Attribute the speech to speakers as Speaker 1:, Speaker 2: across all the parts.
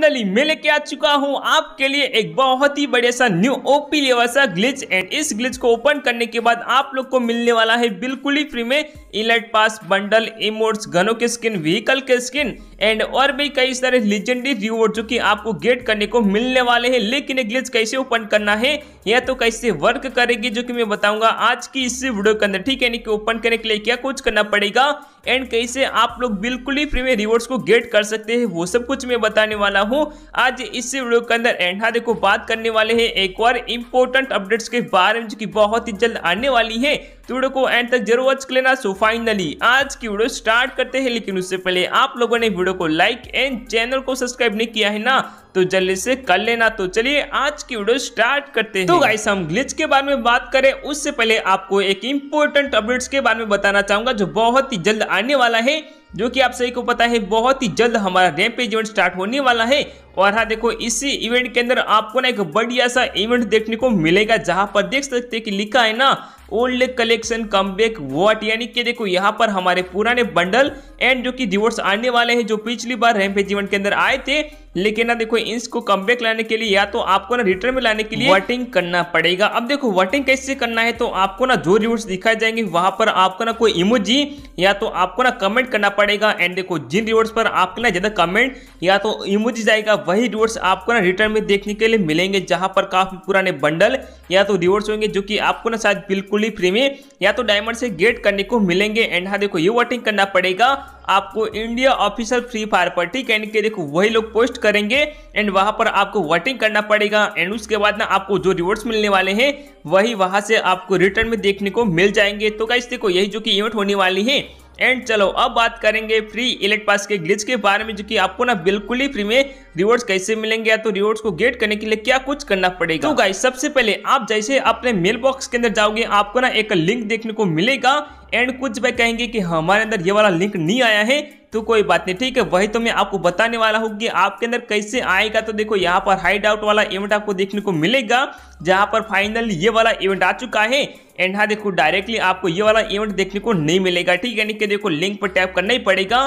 Speaker 1: finally मैं लेके आ चुका हूँ आपके लिए एक बहुत ही बड़े सा न्यू ओपी लेवल सा ग्लिच एंड इस ग्लिच को ओपन करने के बाद आप लोग को मिलने वाला है बिल्कुल ही फ्री में इलेट पास बंडल इमोट्स गनों के स्किन व्हीकल के स्किन एंड और भी कई सारे लिजेंडरी रिवॉर्ड जो कि आपको गेट करने को मिलने वाले हैं लेकिन ये ग्लिच कैसे ओपन करना है या तो कैसे वर्क करेगी जो कि मैं बताऊंगा आज की इस वीडियो के अंदर ठीक है ओपन करने के लिए क्या कुछ करना पड़ेगा एंड कैसे आप लोग बिल्कुल ही फ्री में रिवॉर्ड्स को गेट कर सकते हैं वो सब कुछ मैं बताने वाला हूँ आज इस वीडियो के अंदर एंड हाँ देखो बात करने वाले हैं एक और इम्पोर्टेंट अपडेट्स के बारे में जो कि बहुत ही जल्द आने वाली है वीडियो को एंड तक जरूर वॉच कर लेना सो फाइनली आज की वीडियो स्टार्ट करते हैं लेकिन उससे पहले आप लोगों ने वीडियो को लाइक एंड चैनल को सब्सक्राइब नहीं किया है ना तो जल्दी से कर लेना तो चलिए आज की वीडियो स्टार्ट करते हैं तो गाइस हम ग्लिच के बारे में बात करें उससे पहले आपको एक इम्पोर्टेंट अपडेट्स के बारे में बताना चाहूंगा जो बहुत ही जल्द आने वाला है जो कि आप सभी को पता है बहुत ही जल्द हमारा रैंप इवेंट स्टार्ट होने वाला है और हाँ देखो इसी इवेंट के अंदर आपको ना एक बढ़िया सा इवेंट देखने को मिलेगा जहां पर देख सकते हैं कि लिखा है ना old collection come back what यानी कि देखो यहाँ पर हमारे पुराने बंडल एंड जो कि डिवोर्स आने वाले हैं जो पिछली बार रैम्पेज इवेंट के अंदर आए थे लेकिन ना देखो इंस को कम लाने के लिए या तो आपको ना रिटर्न में लाने के लिए वटिंग करना पड़ेगा अब देखो वटिंग कैसे करना है तो आपको ना जो रिवर्स दिखाए जाएंगे वहां पर आपको ना कोई इमोजी या तो आपको ना कमेंट करना पड़ेगा एंड देखो जिन रिवर्स पर आपको ना ज्यादा कमेंट या तो इमोजी जाएगा वही रिवर्स आपको ना रिटर्न में देखने के लिए मिलेंगे जहां पर काफी पुराने बंडल या तो रिवर्स होंगे जो कि आपको ना शायद बिल्कुल ही फ्री में या तो डायमंड से गेट करने को मिलेंगे एंड हाँ देखो ये वोटिंग करना पड़ेगा आपको इंडिया ऑफिशियल फ्री फायर पर ठीक है देखो वही लोग पोस्ट करेंगे एंड वहां पर आपको वोटिंग करना पड़ेगा एंड उसके बाद ना आपको जो रिवॉर्ड्स मिलने वाले हैं वही वहां से आपको रिटर्न में देखने को मिल जाएंगे तो क्या देखो यही जो कि इवेंट होने वाली है एंड चलो अब बात करेंगे फ्री इलेक्ट पास के ग्लिच के बारे में जो कि आपको ना बिल्कुल ही फ्री में रिवॉर्ड्स कैसे मिलेंगे या तो रिवॉर्ड्स को गेट करने के लिए क्या कुछ करना पड़ेगा तो गाइस सबसे पहले आप जैसे अपने मेल बॉक्स के अंदर जाओगे आपको ना एक लिंक देखने को मिलेगा एंड कुछ भाई कहेंगे कि हाँ, हमारे अंदर ये वाला लिंक नहीं आया है तो कोई बात नहीं ठीक है वही तो मैं आपको बताने वाला हूँ कि आपके अंदर कैसे आएगा तो देखो यहाँ पर हाइड आउट वाला इवेंट आपको देखने को मिलेगा जहाँ पर फाइनल ये वाला इवेंट आ चुका है एंड हाँ देखो डायरेक्टली आपको ये वाला इवेंट देखने को नहीं मिलेगा ठीक है यानी कि देखो लिंक पर टैप करना ही पड़ेगा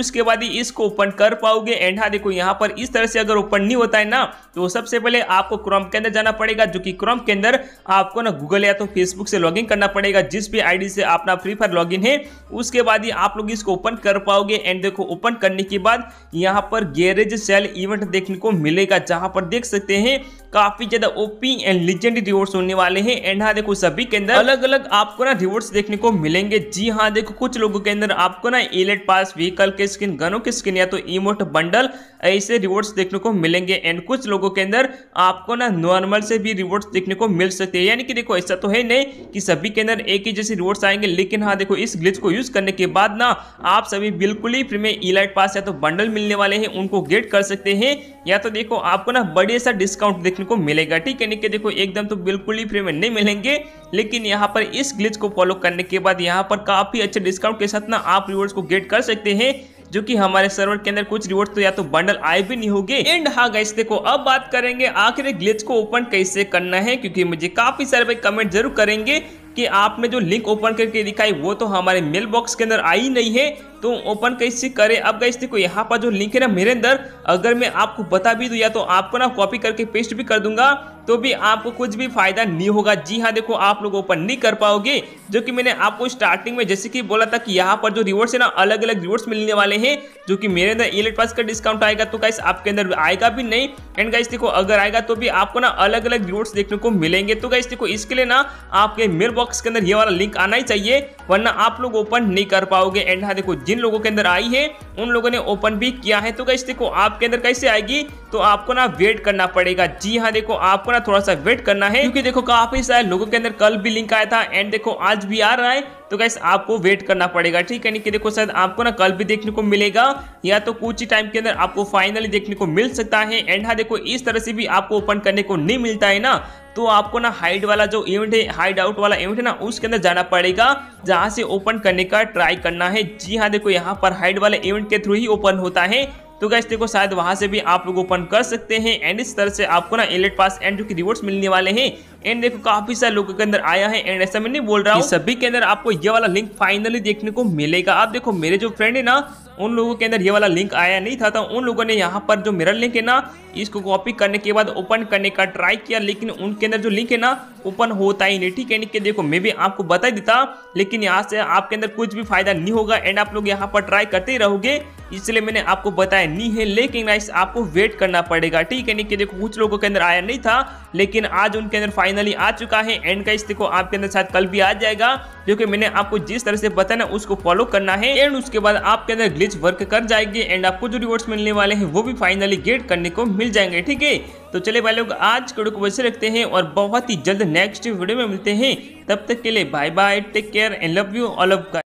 Speaker 1: उसके बाद ही इसको ओपन कर पाओगे एंड हाँ देखो यहाँ पर इस तरह से अगर ओपन नहीं होता है ना तो सबसे पहले आपको क्रोम के अंदर जाना पड़ेगा जो कि क्रोम के अंदर आपको ना गूगल या तो फेसबुक से लॉगिन करना पड़ेगा जिस भी आईडी से अपना फ्री फायर लॉगिन है उसके बाद ही आप लोग इसको ओपन कर पाओगे एंड देखो ओपन करने के बाद यहाँ पर गैरेज सेल इवेंट देखने को मिलेगा जहाँ पर देख सकते हैं काफी ज्यादा ओपी एंड लिजेंड रिवॉर्ड्स होने वाले हैं एंड हाँ देखो सभी के अंदर अलग अलग आपको ना रिवॉर्ड्स देखने को मिलेंगे जी हाँ देखो कुछ लोगों के अंदर आपको ना एलेट पास व्हीकल के स्किन गनों के स्किन या तो इमोट बंडल ऐसे रिवॉर्ड्स देखने को मिलेंगे एंड कुछ लोगों के अंदर आपको ना नॉर्मल से भी रिवॉर्ड्स देखने को मिल सकते हैं यानी कि देखो ऐसा तो है नहीं कि सभी के अंदर एक ही जैसे रिवॉर्ड्स आएंगे लेकिन हाँ देखो इस ग्लिच को यूज करने के बाद ना आप सभी बिल्कुल ही फ्री में इलाइट e पास e या तो बंडल मिलने वाले हैं उनको गेट कर सकते हैं या तो देखो आपको ना बड़े सा डिस्काउंट देखने देखने को मिलेगा ठीक है यानी देखो एकदम तो बिल्कुल ही फ्री में नहीं मिलेंगे लेकिन यहाँ पर इस ग्लिच को फॉलो करने के बाद यहाँ पर काफ़ी अच्छे डिस्काउंट के साथ ना आप रिवॉर्ड्स को गेट कर सकते हैं जो कि हमारे सर्वर के अंदर कुछ रिवॉर्ड तो या तो बंडल आए भी नहीं होंगे एंड हाँ गाइस देखो अब बात करेंगे आखिर ग्लिच को ओपन कैसे करना है क्योंकि मुझे काफी सारे भाई कमेंट जरूर करेंगे कि आपने जो लिंक ओपन करके दिखाई वो तो हमारे मेल बॉक्स के अंदर आई नहीं है तो ओपन कैसे करें अब गई देखो यहाँ पर जो लिंक है ना मेरे अंदर अगर मैं आपको बता भी दूँ या तो आपको ना कॉपी करके पेस्ट भी कर दूंगा तो भी आपको कुछ भी फायदा नहीं होगा जी हाँ देखो आप लोग ओपन नहीं कर पाओगे जो कि मैंने आपको स्टार्टिंग में जैसे कि बोला था कि यहाँ पर जो रिवॉर्ड्स है ना अलग अलग रिवॉर्ड्स मिलने वाले हैं जो कि मेरे अंदर इलेट e पास का डिस्काउंट आएगा तो गाइस आपके अंदर आएगा भी नहीं एंड गाइस देखो अगर आएगा तो भी आपको ना अलग अलग रिवॉर्ड्स देखने को मिलेंगे तो गाइस देखो इसके लिए ना आपके मेल बॉक्स के अंदर ये वाला लिंक आना ही चाहिए वरना आप लोग ओपन नहीं कर पाओगे एंड हाँ देखो जिन लोगों के अंदर आई है उन लोगों ने ओपन भी किया है तो गाइस देखो आपके अंदर कैसे आएगी तो आपको ना वेट करना पड़ेगा जी हाँ देखो आपको का थोड़ा सा वेट करना है क्योंकि देखो काफी सारे लोगों के अंदर कल भी लिंक आया था एंड देखो आज भी आ रहा है तो गैस आपको वेट करना पड़ेगा ठीक है कि देखो शायद आपको ना कल भी देखने को मिलेगा या तो कुछ ही टाइम के अंदर आपको फाइनली देखने को मिल सकता है एंड हाँ देखो इस तरह से भी आपको ओपन करने को नहीं मिलता है ना तो आपको ना हाइड वाला जो इवेंट है हाइड आउट वाला इवेंट है ना उसके अंदर जाना पड़ेगा जहाँ से ओपन करने का ट्राई करना है जी हाँ देखो यहाँ पर हाइड वाले इवेंट के थ्रू ही ओपन होता है तो गैस देखो शायद वहां से भी आप लोग ओपन कर सकते हैं एंड इस तरह से आपको ना एलेट पास एंड जो कि रिवॉर्ड्स मिलने वाले हैं एंड देखो काफी सारे लोगों के अंदर आया है एंड ऐसा मैं नहीं बोल रहा हूँ सभी के अंदर आपको ये वाला लिंक फाइनली देखने को मिलेगा आप देखो मेरे जो फ्रेंड है ना उन लोगों के अंदर ये वाला लिंक आया नहीं था तो उन लोगों ने यहाँ पर जो मेरा लिंक है ना इसको कॉपी करने के बाद ओपन करने का ट्राई किया लेकिन उनके अंदर जो लिंक है ना ओपन होता ही नहीं ठीक है कि देखो मैं भी आपको बता देता लेकिन यहाँ से आपके अंदर कुछ भी फायदा नहीं होगा एंड आप लोग यहाँ पर ट्राई करते ही रहोगे इसलिए मैंने आपको बताया नहीं है लेकिन गाइस आपको वेट करना पड़ेगा ठीक है देखिए देखो कुछ लोगों के अंदर आया नहीं था लेकिन आज उनके अंदर फाइनली आ चुका है एंड गाइस देखो आपके अंदर शायद कल भी आ जाएगा क्योंकि मैंने आपको जिस तरह से बताया उसको फॉलो करना है एंड उसके बाद आपके अंदर ग्लिच वर्क कर जाएगी एंड आपको जो रिवॉर्ड्स मिलने वाले हैं वो भी फाइनली गेट करने को मिल जाएंगे ठीक है तो चले भाई लोग आज के को वैसे रखते हैं और बहुत ही जल्द नेक्स्ट वीडियो में मिलते हैं तब तक के लिए bye bye take care and love you all of